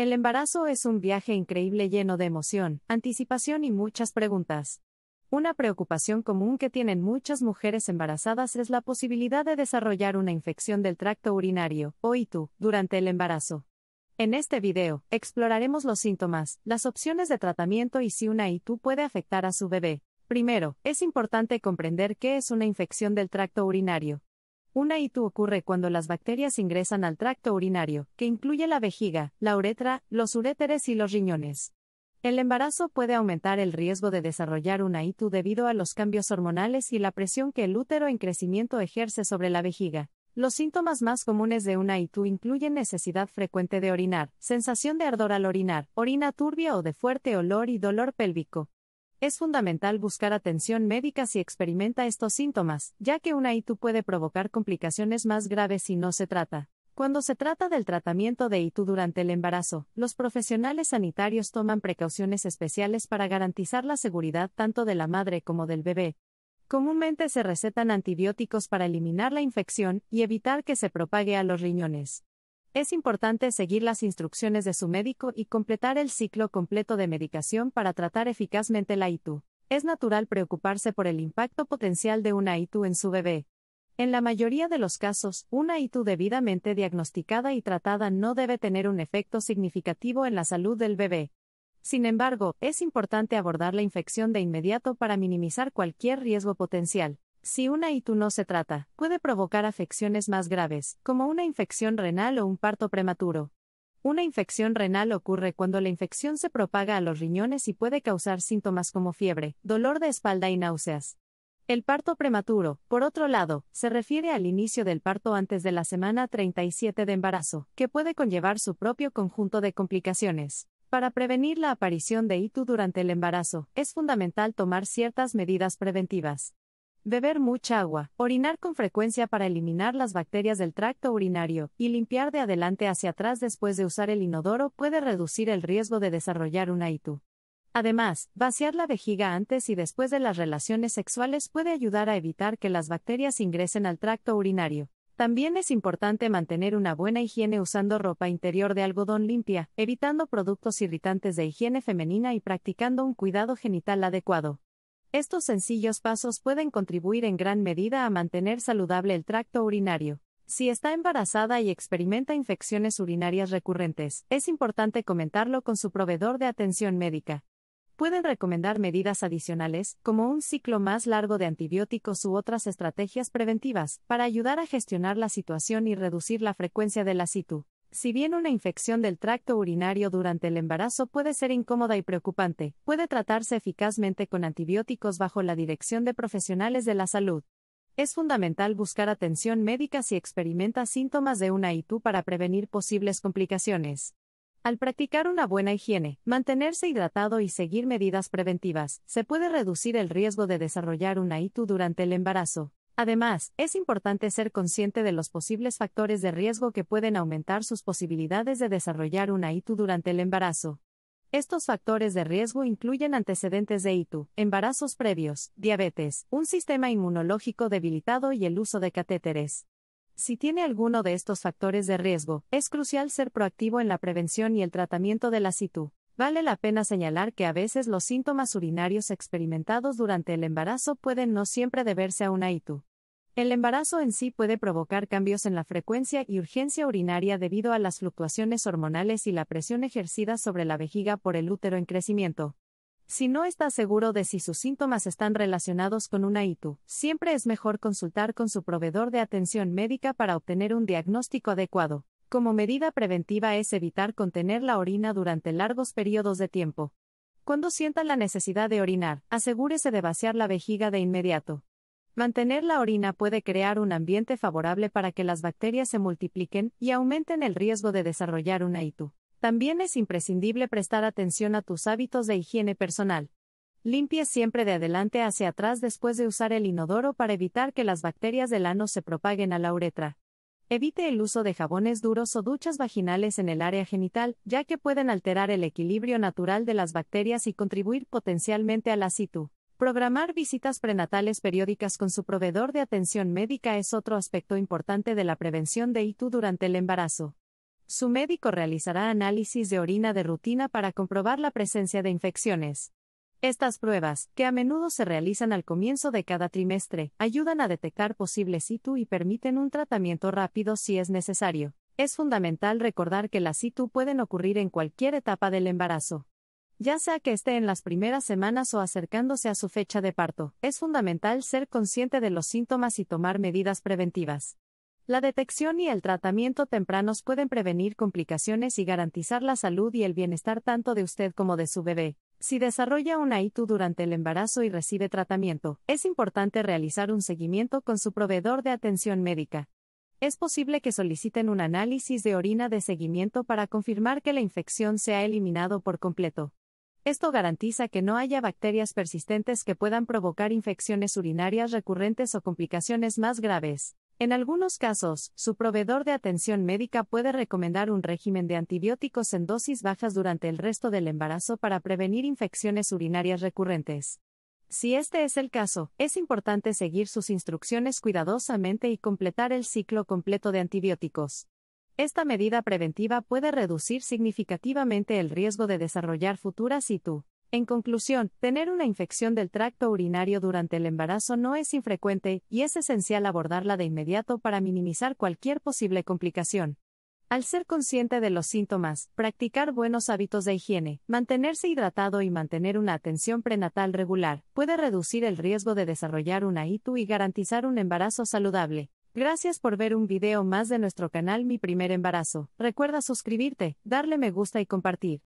El embarazo es un viaje increíble lleno de emoción, anticipación y muchas preguntas. Una preocupación común que tienen muchas mujeres embarazadas es la posibilidad de desarrollar una infección del tracto urinario, o ITU, durante el embarazo. En este video, exploraremos los síntomas, las opciones de tratamiento y si una ITU puede afectar a su bebé. Primero, es importante comprender qué es una infección del tracto urinario. Una ITU ocurre cuando las bacterias ingresan al tracto urinario, que incluye la vejiga, la uretra, los uréteres y los riñones. El embarazo puede aumentar el riesgo de desarrollar una ITU debido a los cambios hormonales y la presión que el útero en crecimiento ejerce sobre la vejiga. Los síntomas más comunes de una ITU incluyen necesidad frecuente de orinar, sensación de ardor al orinar, orina turbia o de fuerte olor y dolor pélvico. Es fundamental buscar atención médica si experimenta estos síntomas, ya que una ITU puede provocar complicaciones más graves si no se trata. Cuando se trata del tratamiento de ITU durante el embarazo, los profesionales sanitarios toman precauciones especiales para garantizar la seguridad tanto de la madre como del bebé. Comúnmente se recetan antibióticos para eliminar la infección y evitar que se propague a los riñones. Es importante seguir las instrucciones de su médico y completar el ciclo completo de medicación para tratar eficazmente la ITU. Es natural preocuparse por el impacto potencial de una ITU en su bebé. En la mayoría de los casos, una ITU debidamente diagnosticada y tratada no debe tener un efecto significativo en la salud del bebé. Sin embargo, es importante abordar la infección de inmediato para minimizar cualquier riesgo potencial. Si una ITU no se trata, puede provocar afecciones más graves, como una infección renal o un parto prematuro. Una infección renal ocurre cuando la infección se propaga a los riñones y puede causar síntomas como fiebre, dolor de espalda y náuseas. El parto prematuro, por otro lado, se refiere al inicio del parto antes de la semana 37 de embarazo, que puede conllevar su propio conjunto de complicaciones. Para prevenir la aparición de ITU durante el embarazo, es fundamental tomar ciertas medidas preventivas. Beber mucha agua, orinar con frecuencia para eliminar las bacterias del tracto urinario y limpiar de adelante hacia atrás después de usar el inodoro puede reducir el riesgo de desarrollar una ITU. Además, vaciar la vejiga antes y después de las relaciones sexuales puede ayudar a evitar que las bacterias ingresen al tracto urinario. También es importante mantener una buena higiene usando ropa interior de algodón limpia, evitando productos irritantes de higiene femenina y practicando un cuidado genital adecuado. Estos sencillos pasos pueden contribuir en gran medida a mantener saludable el tracto urinario. Si está embarazada y experimenta infecciones urinarias recurrentes, es importante comentarlo con su proveedor de atención médica. Pueden recomendar medidas adicionales, como un ciclo más largo de antibióticos u otras estrategias preventivas, para ayudar a gestionar la situación y reducir la frecuencia de la situ. Si bien una infección del tracto urinario durante el embarazo puede ser incómoda y preocupante, puede tratarse eficazmente con antibióticos bajo la dirección de profesionales de la salud. Es fundamental buscar atención médica si experimenta síntomas de una ITU para prevenir posibles complicaciones. Al practicar una buena higiene, mantenerse hidratado y seguir medidas preventivas, se puede reducir el riesgo de desarrollar una ITU durante el embarazo. Además, es importante ser consciente de los posibles factores de riesgo que pueden aumentar sus posibilidades de desarrollar una ITU durante el embarazo. Estos factores de riesgo incluyen antecedentes de ITU, embarazos previos, diabetes, un sistema inmunológico debilitado y el uso de catéteres. Si tiene alguno de estos factores de riesgo, es crucial ser proactivo en la prevención y el tratamiento de la ITU. Vale la pena señalar que a veces los síntomas urinarios experimentados durante el embarazo pueden no siempre deberse a una ITU. El embarazo en sí puede provocar cambios en la frecuencia y urgencia urinaria debido a las fluctuaciones hormonales y la presión ejercida sobre la vejiga por el útero en crecimiento. Si no está seguro de si sus síntomas están relacionados con una ITU, siempre es mejor consultar con su proveedor de atención médica para obtener un diagnóstico adecuado. Como medida preventiva es evitar contener la orina durante largos periodos de tiempo. Cuando sienta la necesidad de orinar, asegúrese de vaciar la vejiga de inmediato. Mantener la orina puede crear un ambiente favorable para que las bacterias se multipliquen y aumenten el riesgo de desarrollar una ITU. También es imprescindible prestar atención a tus hábitos de higiene personal. Limpie siempre de adelante hacia atrás después de usar el inodoro para evitar que las bacterias del ano se propaguen a la uretra. Evite el uso de jabones duros o duchas vaginales en el área genital, ya que pueden alterar el equilibrio natural de las bacterias y contribuir potencialmente a la ITU. Programar visitas prenatales periódicas con su proveedor de atención médica es otro aspecto importante de la prevención de ITU durante el embarazo. Su médico realizará análisis de orina de rutina para comprobar la presencia de infecciones. Estas pruebas, que a menudo se realizan al comienzo de cada trimestre, ayudan a detectar posibles ITU y permiten un tratamiento rápido si es necesario. Es fundamental recordar que las ITU pueden ocurrir en cualquier etapa del embarazo ya sea que esté en las primeras semanas o acercándose a su fecha de parto, es fundamental ser consciente de los síntomas y tomar medidas preventivas. La detección y el tratamiento tempranos pueden prevenir complicaciones y garantizar la salud y el bienestar tanto de usted como de su bebé. Si desarrolla una ITU durante el embarazo y recibe tratamiento, es importante realizar un seguimiento con su proveedor de atención médica. Es posible que soliciten un análisis de orina de seguimiento para confirmar que la infección se ha eliminado por completo. Esto garantiza que no haya bacterias persistentes que puedan provocar infecciones urinarias recurrentes o complicaciones más graves. En algunos casos, su proveedor de atención médica puede recomendar un régimen de antibióticos en dosis bajas durante el resto del embarazo para prevenir infecciones urinarias recurrentes. Si este es el caso, es importante seguir sus instrucciones cuidadosamente y completar el ciclo completo de antibióticos. Esta medida preventiva puede reducir significativamente el riesgo de desarrollar futuras ITU. En conclusión, tener una infección del tracto urinario durante el embarazo no es infrecuente, y es esencial abordarla de inmediato para minimizar cualquier posible complicación. Al ser consciente de los síntomas, practicar buenos hábitos de higiene, mantenerse hidratado y mantener una atención prenatal regular, puede reducir el riesgo de desarrollar una ITU y garantizar un embarazo saludable. Gracias por ver un video más de nuestro canal Mi Primer Embarazo. Recuerda suscribirte, darle me gusta y compartir.